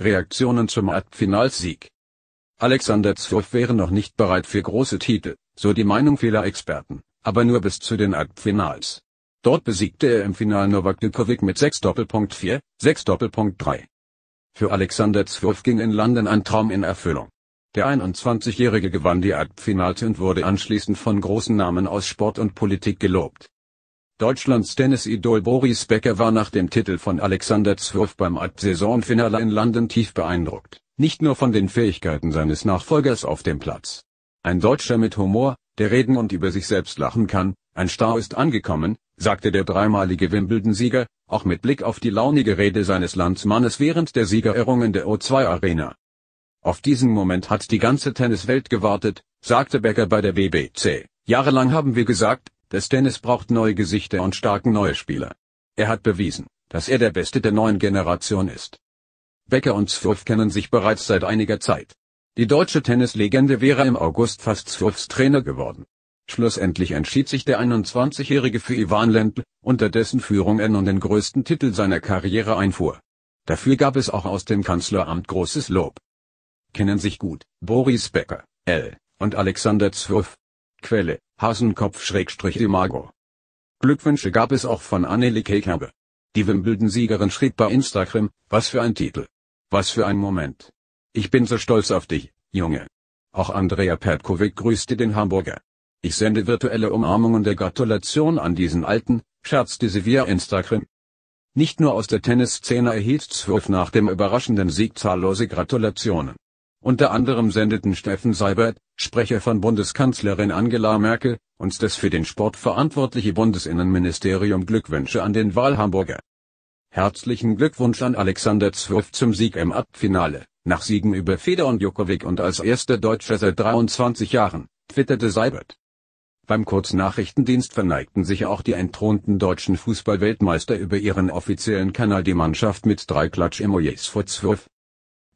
Reaktionen zum Halbfinalsieg. Alexander Zwurf wäre noch nicht bereit für große Titel, so die Meinung vieler Experten, aber nur bis zu den Halbfinals. Dort besiegte er im Finale Novak Djokovic mit 6 Doppelpunkt 4, 6 Doppelpunkt 3. Für Alexander Zwurf ging in London ein Traum in Erfüllung. Der 21-Jährige gewann die Halbfinale und wurde anschließend von großen Namen aus Sport und Politik gelobt. Deutschlands Tennis-Idol Boris Becker war nach dem Titel von Alexander Zwerf beim Alpsaisonfinale in London tief beeindruckt, nicht nur von den Fähigkeiten seines Nachfolgers auf dem Platz. Ein Deutscher mit Humor, der reden und über sich selbst lachen kann, ein Star ist angekommen, sagte der dreimalige Wimbledon-Sieger, auch mit Blick auf die launige Rede seines Landsmannes während der Siegerehrung in der O2 Arena. Auf diesen Moment hat die ganze Tenniswelt gewartet, sagte Becker bei der BBC. Jahrelang haben wir gesagt, das Tennis braucht neue Gesichter und starken neue Spieler. Er hat bewiesen, dass er der Beste der neuen Generation ist. Becker und Zwurf kennen sich bereits seit einiger Zeit. Die deutsche Tennislegende wäre im August fast Zwurfs Trainer geworden. Schlussendlich entschied sich der 21-Jährige für Ivan Lendl, unter dessen Führung er nun den größten Titel seiner Karriere einfuhr. Dafür gab es auch aus dem Kanzleramt großes Lob. Kennen sich gut, Boris Becker, L. und Alexander Zwurf. Quelle, Hasenkopf-Imago. Glückwünsche gab es auch von Annelieke Kerbe. Die Wimbledon-Siegerin schrieb bei Instagram, was für ein Titel. Was für ein Moment. Ich bin so stolz auf dich, Junge. Auch Andrea Pertkovic grüßte den Hamburger. Ich sende virtuelle Umarmungen der Gratulation an diesen Alten, scherzte sie via Instagram. Nicht nur aus der Tennisszene erhielt Zwölf nach dem überraschenden Sieg zahllose Gratulationen. Unter anderem sendeten Steffen Seibert, Sprecher von Bundeskanzlerin Angela Merkel, uns das für den Sport verantwortliche Bundesinnenministerium Glückwünsche an den Wahlhamburger. Herzlichen Glückwunsch an Alexander Zwölf zum Sieg im Abfinale, nach Siegen über Feder und Jokovic und als erster Deutscher seit 23 Jahren, twitterte Seibert. Beim Kurznachrichtendienst verneigten sich auch die entthronten deutschen Fußballweltmeister über ihren offiziellen Kanal die Mannschaft mit drei Klatsch-Emojis vor Zwölf